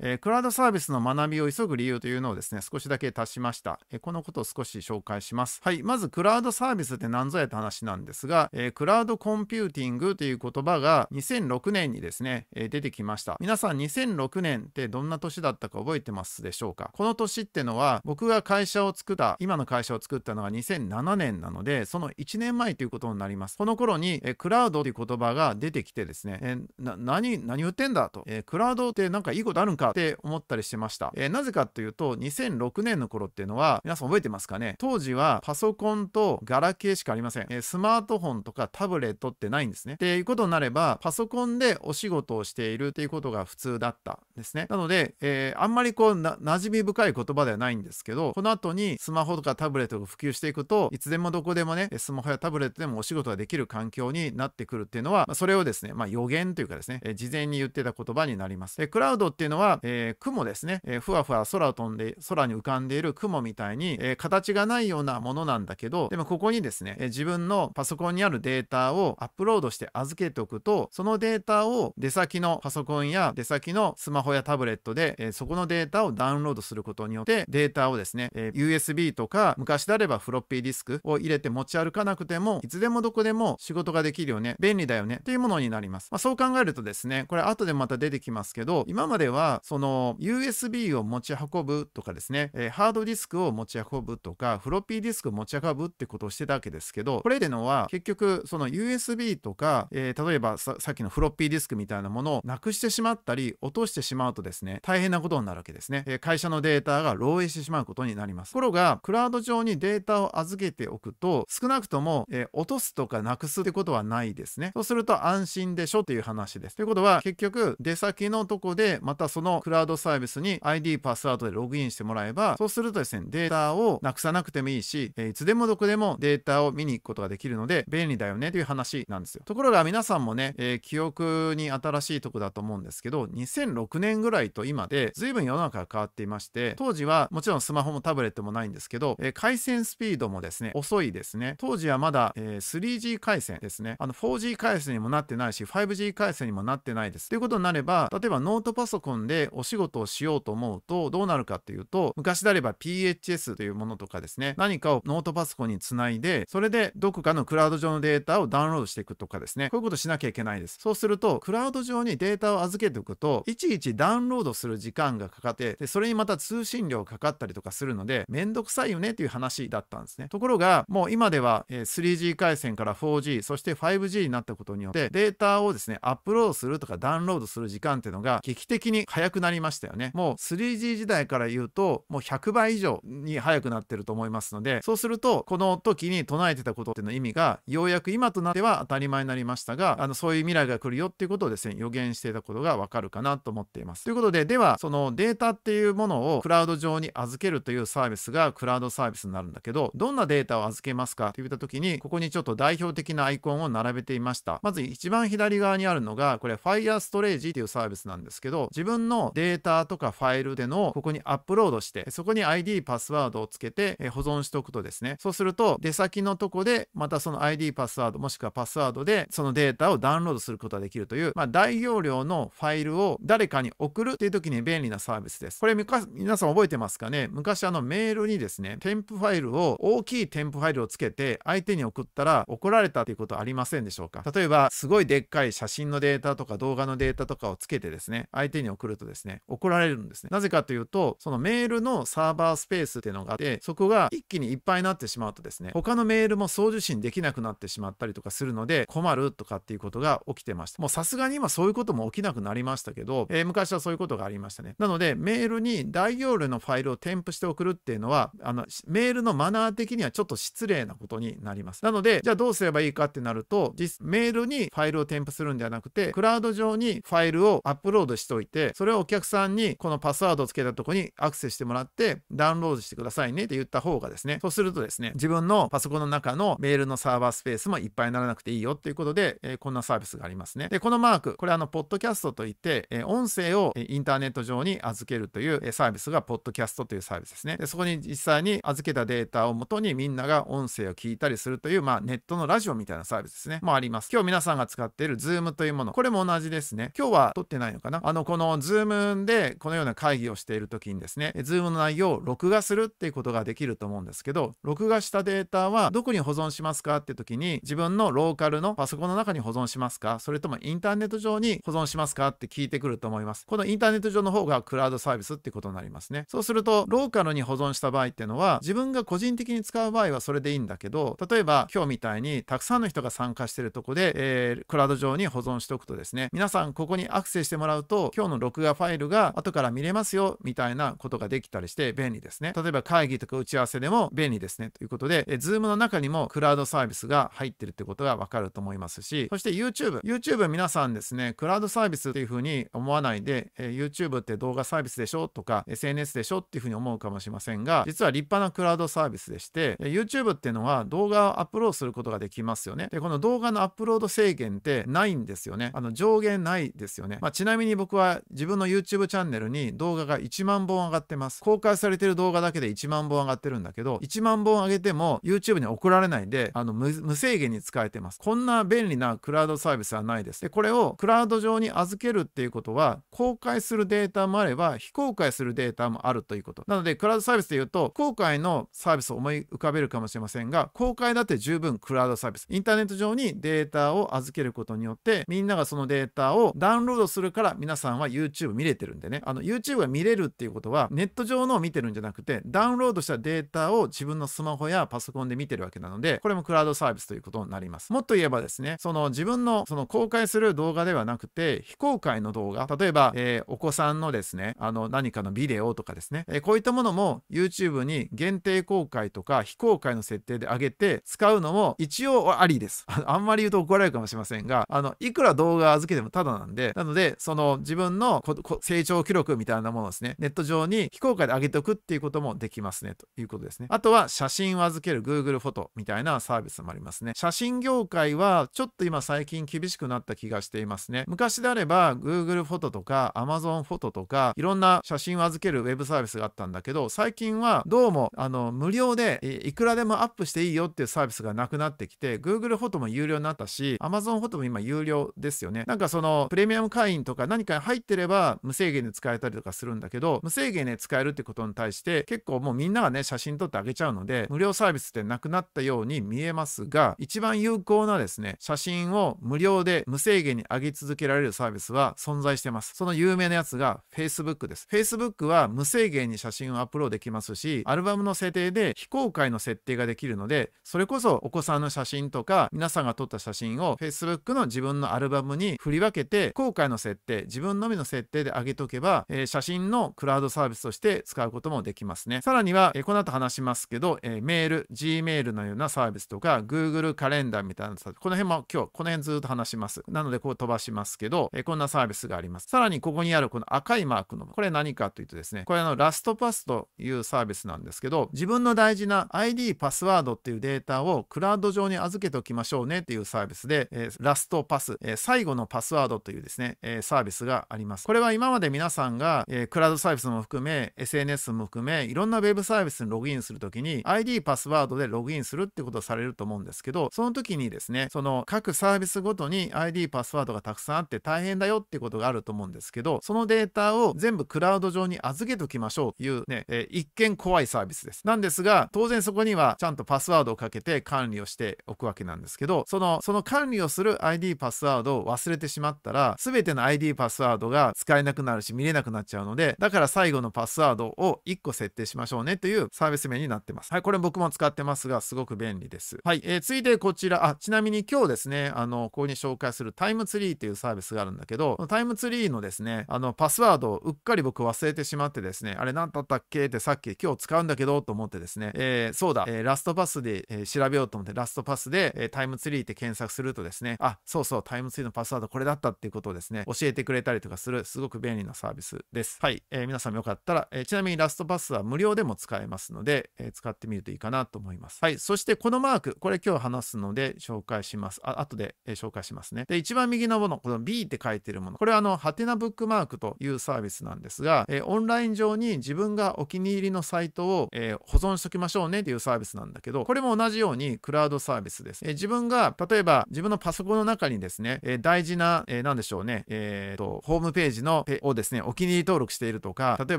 えー、クラウドサービスの学びを急ぐ理由というのをですね、少しだけ足しました。えー、このことを少し紹介します。はい。まず、クラウドサービスって何ぞやった話なんですが、えー、クラウドコンピューティングという言葉が2006年にですね、え出てきました。皆さん2006年ってどんな年だったか覚えてますでしょうかこの年ってのは、僕が会社を作った、今の会社を作ったのが2007年なので、その1年前ということになります。この頃に、えクラウドという言葉が出てきてですね、え何、何言ってんだと、えクラウドってなんかいいことあるんかかって思ったりしてました、えー、なぜかというと2006年の頃っていうのは皆さん覚えてますかね当時はパソコンとガラケーしかありません、えー、スマートフォンとかタブレットってないんですねっていうことになればパソコンでお仕事をしているっていうことが普通だったんですねなので、えー、あんまりこうな馴染み深い言葉ではないんですけどこの後にスマホとかタブレットが普及していくといつでもどこでもねスマホやタブレットでもお仕事ができる環境になってくるっていうのは、まあ、それをですね、まあ、予言というかですね、えー、事前に言ってた言葉になりますでクラウドっていうのはえー、雲ですね、えー、ふわふわ空を飛んで、空に浮かんでいる雲みたいに、えー、形がないようなものなんだけど、でもここにですね、え自分のパソコンにあるデータをアップロードして預けておくと、そのデータを出先のパソコンや出先のスマホやタブレットで、えそこのデータをダウンロードすることによって、データをですね、え USB とか、昔であればフロッピーディスクを入れて持ち歩かなくても、いつでもどこでも仕事ができるよね、便利だよね、というものになります。まあ、そう考えるとですね、これ後でまた出てきますけど、今まではその USB を持ち運ぶとかですね、えー、ハードディスクを持ち運ぶとか、フロッピーディスクを持ち運ぶってことをしてたわけですけど、これってのは結局その USB とか、えー、例えばさっきのフロッピーディスクみたいなものをなくしてしまったり、落としてしまうとですね、大変なことになるわけですね。えー、会社のデータが漏洩してしまうことになります。ところが、クラウド上にデータを預けておくと、少なくとも、え落とすとかなくすってことはないですね。そうすると安心でしょという話です。ということは、結局出先のとこで、またそのクラウドサービスに ID パスワードでログインしてもらえば、そうするとですね、データをなくさなくてもいいし、えいつでもどこでもデータを見に行くことができるので便利だよねという話なんですよ。ところが皆さんもね、えー、記憶に新しいとこだと思うんですけど、2006年ぐらいと今で随分世の中が変わっていまして、当時はもちろんスマホもタブレットもないんですけど、えー、回線スピードもですね、遅いですね。当時はまだ、えー、3G 回線ですね。あの 4G 回線にもなってないし、5G 回線にもなってないです。ということになれば、例えばノートパソコンでお仕事をしようと思うとどうなるかっていうと昔であれば PHS というものとかですね何かをノートパソコンにつないでそれでどこかのクラウド上のデータをダウンロードしていくとかですねこういうことしなきゃいけないですそうするとクラウド上にデータを預けておくといちいちダウンロードする時間がかかってでそれにまた通信料かかったりとかするのでめんどくさいよねっていう話だったんですねところがもう今では 3G 回線から 4G そして 5G になったことによってデータをですねアップロードするとかダウンロードする時間っていうのが劇的に早くくなりましたよね。もう 3G 時代から言うと、もう100倍以上に速くなってると思いますので、そうすると、この時に唱えてたことっていうの意味が、ようやく今となっては当たり前になりましたが、あのそういう未来が来るよっていうことをですね、予言していたことがわかるかなと思っています。ということで、では、そのデータっていうものをクラウド上に預けるというサービスがクラウドサービスになるんだけど、どんなデータを預けますかって言った時に、ここにちょっと代表的なアイコンを並べていました。まず一番左側にあるのが、これ Fire Storage っていうサービスなんですけど、自分のデータとかファイルでのここにアップロードしてそこに ID パスワードをつけて保存しておくとですねそうすると出先のとこでまたその ID パスワードもしくはパスワードでそのデータをダウンロードすることができるという、まあ、大容量のファイルを誰かに送るっていう時に便利なサービスですこれ皆さん覚えてますかね昔あのメールにですね添付ファイルを大きい添付ファイルをつけて相手に送ったら怒られたっていうことありませんでしょうか例えばすごいでっかい写真のデータとか動画のデータとかをつけてですね相手に送るとですねですね、怒られるんですね。なぜかというと、そのメールのサーバースペースっていうのがあって、そこが一気にいっぱいになってしまうとですね、他のメールも送受信できなくなってしまったりとかするので、困るとかっていうことが起きてました。もうさすがに今そういうことも起きなくなりましたけど、えー、昔はそういうことがありましたね。なので、メールに大容量のファイルを添付して送るっていうのは、あの、メールのマナー的にはちょっと失礼なことになります。なので、じゃあどうすればいいかってなると、メールにファイルを添付するんではなくて、クラウド上にファイルをアップロードしておいて、それををお客さんにこのパスワードをつけたとこにアクセスしてもらってダウンロードしてくださいねって言った方がですねそうするとですね自分のパソコンの中のメールのサーバースペースもいっぱいにならなくていいよっていうことで、えー、こんなサービスがありますねでこのマークこれあのポッドキャストといって、えー、音声をインターネット上に預けるというサービスがポッドキャストというサービスですねでそこに実際に預けたデータをもとにみんなが音声を聞いたりするというまあネットのラジオみたいなサービスですねもあります今日皆さんが使っている Zoom というものこれも同じですね今日は撮ってないのかなあのこの z o o Zoom でこのような会議をしている時にですね、Zoom の内容を録画するっていうことができると思うんですけど、録画したデータはどこに保存しますかって時に、自分のローカルのパソコンの中に保存しますかそれともインターネット上に保存しますかって聞いてくると思います。このインターネット上の方がクラウドサービスってことになりますね。そうすると、ローカルに保存した場合っていうのは、自分が個人的に使う場合はそれでいいんだけど、例えば今日みたいにたくさんの人が参加してるとこで、えー、クラウド上に保存しておくとですね、皆さんここにアクセスしてもらうと、今日の録画ファイルが後から見れますよみたいなことができたりして便利ですね。例えば会議とか打ち合わせでも便利ですねということで、Zoom の中にもクラウドサービスが入ってるってことがわかると思いますし、そして YouTube。YouTube 皆さんですね、クラウドサービスっていうふうに思わないで、YouTube って動画サービスでしょとか、SNS でしょっていうふうに思うかもしれませんが、実は立派なクラウドサービスでして、YouTube っていうのは動画をアップロードすることができますよね。で、この動画のアップロード制限ってないんですよね。あの上限ないですよね。まあ、ちなみに僕は自分のの YouTube チャンネルに動画が1万本上がってます。公開されてる動画だけで1万本上がってるんだけど、1万本上げても YouTube に送られないで、あの無、無制限に使えてます。こんな便利なクラウドサービスはないです。で、これをクラウド上に預けるっていうことは、公開するデータもあれば、非公開するデータもあるということ。なので、クラウドサービスで言うと、公開のサービスを思い浮かべるかもしれませんが、公開だって十分クラウドサービス。インターネット上にデータを預けることによって、みんながそのデータをダウンロードするから、皆さんは YouTube 見れてるんでね、あの YouTube が見れるっていうことは、ネット上のを見てるんじゃなくて、ダウンロードしたデータを自分のスマホやパソコンで見てるわけなので、これもクラウドサービスということになります。もっと言えばですね、その自分のその公開する動画ではなくて、非公開の動画、例えば、えー、お子さんのですね、あの何かのビデオとかですね、えー、こういったものも YouTube に限定公開とか非公開の設定で上げて使うのも一応ありです。あんまり言うと怒られるかもしれませんが、あの、いくら動画預けてもただなんで、なので、その自分の成長記録みたいなものですね、ネット上に非公開で上げておくっていうこともできますねということですね。あとは写真を預ける Google フォトみたいなサービスもありますね。写真業界はちょっと今最近厳しくなった気がしていますね。昔であれば Google フォトとか Amazon フォトとかいろんな写真を預けるウェブサービスがあったんだけど、最近はどうもあの無料でいくらでもアップしていいよっていうサービスがなくなってきて、Google フォトも有料になったし、Amazon フォトも今有料ですよね。なんかそのプレミアム会員とか何か入ってれば無制限で使えたりとかするんだけど、無制限で使えるってことに対して、結構もうみんながね、写真撮ってあげちゃうので、無料サービスってなくなったように見えますが、一番有効なですね、写真を無料で無制限に上げ続けられるサービスは存在してます。その有名なやつが Facebook です。Facebook は無制限に写真をアップロードできますし、アルバムの設定で非公開の設定ができるので、それこそお子さんの写真とか、皆さんが撮った写真を Facebook の自分のアルバムに振り分けて、公開の設定、自分のみの設定で上げとけば、えー、写真のクラウドサービスとして使うこともできますね。さらには、えー、この後話しますけど、えー、メール、Gmail のようなサービスとか、Google カレンダーみたいなサービス、この辺も今日、この辺ずっと話します。なので、こう飛ばしますけど、えー、こんなサービスがあります。さらに、ここにあるこの赤いマークの、これ何かというとですね、これあの、ラストパスというサービスなんですけど、自分の大事な ID、パスワードっていうデータをクラウド上に預けておきましょうねっていうサービスで、えー、ラストパス、えー、最後のパスワードというですね、えー、サービスがあります。これは今まで皆さんが、えー、クラウドサービスも含め、SNS も含め、いろんなウェブサービスにログインするときに、ID、パスワードでログインするってことをされると思うんですけど、その時にですね、その各サービスごとに ID、パスワードがたくさんあって大変だよってことがあると思うんですけど、そのデータを全部クラウド上に預けておきましょうというね、えー、一見怖いサービスです。なんですが、当然そこにはちゃんとパスワードをかけて管理をしておくわけなんですけど、その、その管理をする ID、パスワードを忘れてしまったら、すべての ID、パスワードが使使えなくなるし見れなくなっちゃうのでだから最後のパスワードを1個設定しましょうねというサービス名になってますはいこれ僕も使ってますがすごく便利ですはい、えー、続いてこちらあちなみに今日ですねあのここに紹介するタイムツリーっていうサービスがあるんだけどタイムツリーのですねあのパスワードをうっかり僕忘れてしまってですねあれ何だったっけってさっき今日使うんだけどと思ってですね、えー、そうだ、えー、ラストパスで、え調べようと思ってラストパスで、えタイムツリーって検索するとですねあそうそうタイムツリーのパスワードこれだったっていうことをですね教えてくれたりとかするすごく便利なサービスです。はい、えー、皆さんもよかったら、えー、ちなみにラストパスは無料でも使えますので、えー、使ってみるといいかなと思います。はい、そしてこのマーク、これ今日話すので紹介します。あ後で、え紹介しますね。で、一番右のもの、この B って書いてるもの、これはあの、ハテナブックマークというサービスなんですが、えオンライン上に自分がお気に入りのサイトを、え保存しときましょうねっていうサービスなんだけど、これも同じようにクラウドサービスです。え自分が、例えば自分のパソコンの中にですね、え大事な、えー、何でしょうね、えっと、ホームページののをですね、お気に入り登録しているとか、例え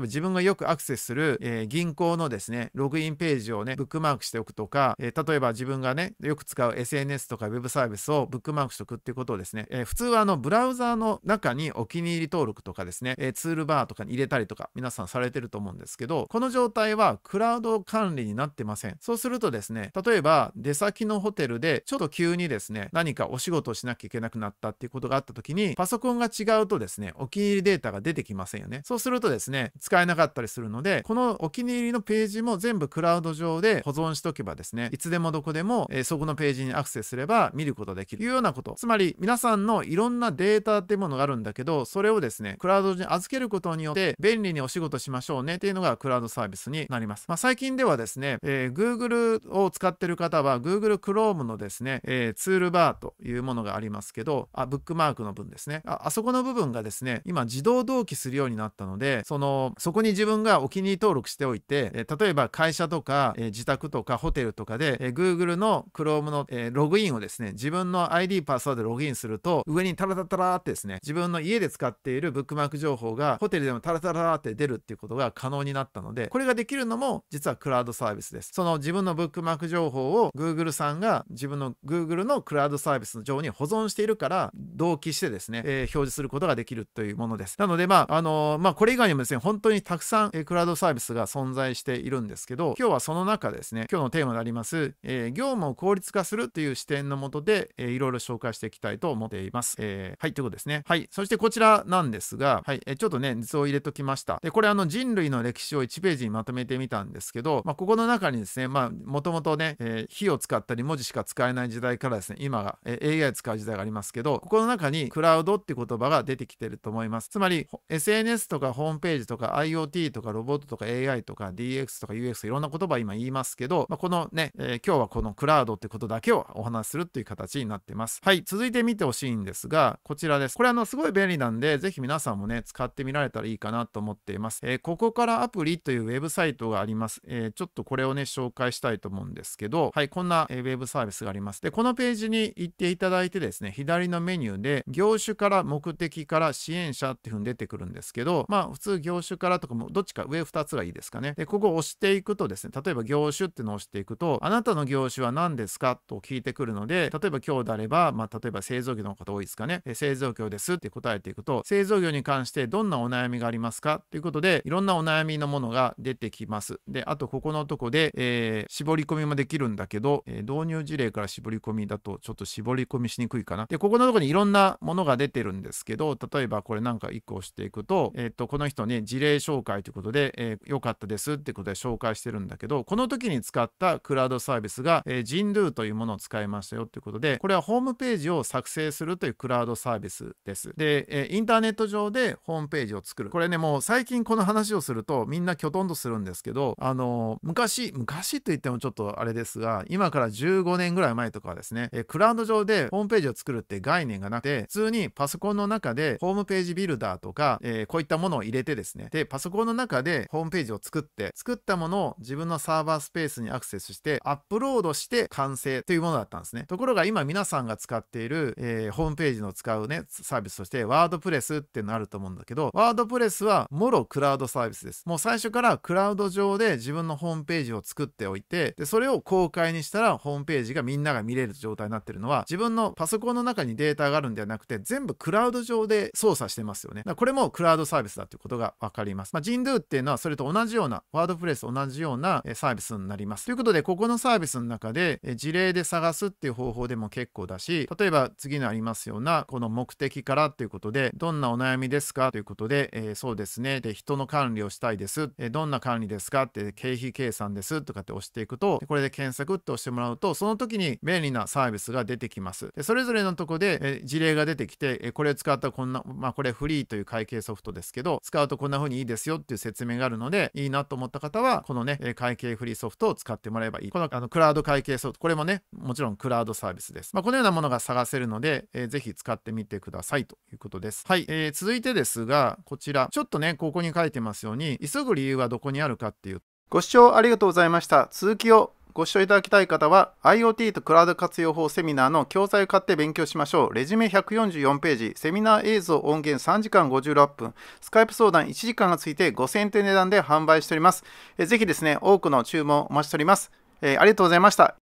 ば自分がよくアクセスする、えー、銀行のですね、ログインページをね、ブックマークしておくとか、えー、例えば自分がね、よく使う SNS とか Web サービスをブックマークしておくっていうことをですね、えー、普通はあの、ブラウザーの中にお気に入り登録とかですね、えツールバーとかに入れたりとか、皆さんされてると思うんですけど、この状態はクラウド管理になってません。そうするとですね、例えば出先のホテルでちょっと急にですね、何かお仕事をしなきゃいけなくなったっていうことがあった時に、パソコンが違うとですね、お気に入りデータが出てきませんよね。そうするとですね、使えなかったりするので、このお気に入りのページも全部クラウド上で保存しとけばですね、いつでもどこでも、えー、そこのページにアクセスすれば見ることできるというようなこと。つまり、皆さんのいろんなデータっていうものがあるんだけど、それをですね、クラウドに預けることによって便利にお仕事しましょうねっていうのがクラウドサービスになります。まあ、最近ではですね、えー、Google を使ってる方は Google Chrome のですね、えー、ツールバーというものがありますけど、あ、ブックマークの分ですね。あ、あそこの部分がですね、今自動同期するようになったのでそのそこに自分がお気に入り登録しておいて、え例えば会社とか、え自宅とかホテルとかで、え Google の Chrome の、えログインをですね自分の ID パスワードでログインすると上にタラタラタラってですね自分の家で使っているブックマーク情報がホテルでもタラタラって出るっていうことが可能になったのでこれができるのも実はクラウドサービスですその自分のブックマーク情報を Google さんが自分の Google のクラウドサービス上に保存しているから同期してですね、えー、表示することができるというものですです。なので、まあ、あのー、まあ、これ以外にもですね、本当にたくさん、えクラウドサービスが存在しているんですけど、今日はその中ですね、今日のテーマであります、えー、業務を効率化するという視点のもとで、えー、いろいろ紹介していきたいと思っています。えー、はい、ということですね。はい、そしてこちらなんですが、はい、えちょっとね、図を入れときました。で、これ、あの、人類の歴史を1ページにまとめてみたんですけど、まあ、ここの中にですね、まあ、もともとね、え火を使ったり文字しか使えない時代からですね、今が、え AI 使う時代がありますけど、ここの中にクラウドって言葉が出てきてると思います。つまり SNS とかホームページとか IoT とかロボットとか AI とか DX とか UX いろんな言葉今言いますけど、まあ、このね、えー、今日はこのクラウドってことだけをお話しするっていう形になってます。はい、続いて見てほしいんですが、こちらです。これあのすごい便利なんで、ぜひ皆さんもね、使ってみられたらいいかなと思っています。えー、ここからアプリというウェブサイトがあります。えー、ちょっとこれをね、紹介したいと思うんですけど、はい、こんな、えウェブサービスがあります。で、このページに行っていただいてですね、左のメニューで、業種から目的から支援者っていうふうに出てくるんですけど、まあ普通業種からとかもどっちか上2つがいいですかね。で、ここを押していくとですね、例えば業種っていうのを押していくと、あなたの業種は何ですかと聞いてくるので、例えば今日であれば、まあ例えば製造業の方多いですかね。製造業ですって答えていくと、製造業に関してどんなお悩みがありますかということで、いろんなお悩みのものが出てきます。で、あとここのとこで、えー、絞り込みもできるんだけど、えー、導入事例から絞り込みだとちょっと絞り込みしにくいかな。で、ここのとこにいろんなものが出てるんですけど、例えばこれなんかか1個押していくと,、えー、っとこの人ね事例紹介ということで、えー、よかったですってことで紹介してるんだけどこの時に使ったクラウドサービスが、えー、j i n d o というものを使いましたよということでこれはホームページを作成するというクラウドサービスですで、えー、インターネット上でホームページを作るこれねもう最近この話をするとみんなきょとんとするんですけどあのー、昔昔と言ってもちょっとあれですが今から15年ぐらい前とかはですね、えー、クラウド上でホームページを作るって概念がなくて普通にパソコンの中でホームページビルルダーとか、えー、こういったものを入れてですね、で、パソコンの中でホームページを作って、作ったものを自分のサーバースペースにアクセスして、アップロードして完成というものだったんですね。ところが今皆さんが使っている、えー、ホームページの使うね、サービスとして、ワードプレスってなると思うんだけど、ワードプレスはもろクラウドサービスです。もう最初からクラウド上で自分のホームページを作っておいて、で、それを公開にしたらホームページがみんなが見れる状態になってるのは、自分のパソコンの中にデータがあるんではなくて、全部クラウド上で操作してますよね。これもクラウドサービスだということが分かります。まあ、j i n d o っていうのはそれと同じような、ワードプレス同じようなサービスになります。ということで、ここのサービスの中で事例で探すっていう方法でも結構だし、例えば次のありますような、この目的からということで、どんなお悩みですかということで、えー、そうですね。で、人の管理をしたいです。えー、どんな管理ですかって経費計算ですとかって押していくと、これで検索って押してもらうと、その時に便利なサービスが出てきます。でそれぞれのとこで、えー、事例が出てきて、えこれ使ったこんな、まあこれフリーという会計ソフトですけど、使うとこんな風にいいですよっていう説明があるので、いいなと思った方は、このね、会計フリーソフトを使ってもらえばいい。このあのクラウド会計ソフト、これもね、もちろんクラウドサービスです。まあ、このようなものが探せるので、えー、ぜひ使ってみてくださいということです。はい、えー、続いてですが、こちら、ちょっとね、ここに書いてますように、急ぐ理由はどこにあるかっていう。ご視聴ありがとうございました。続きをご視聴いただきたい方は IoT とクラウド活用法セミナーの教材を買って勉強しましょう。レジュメ144ページ、セミナー映像音源3時間56分、スカイプ相談1時間がついて5000円という値段で販売しております。ぜひですね、多くの注文お待ちしております。ありがとうございました。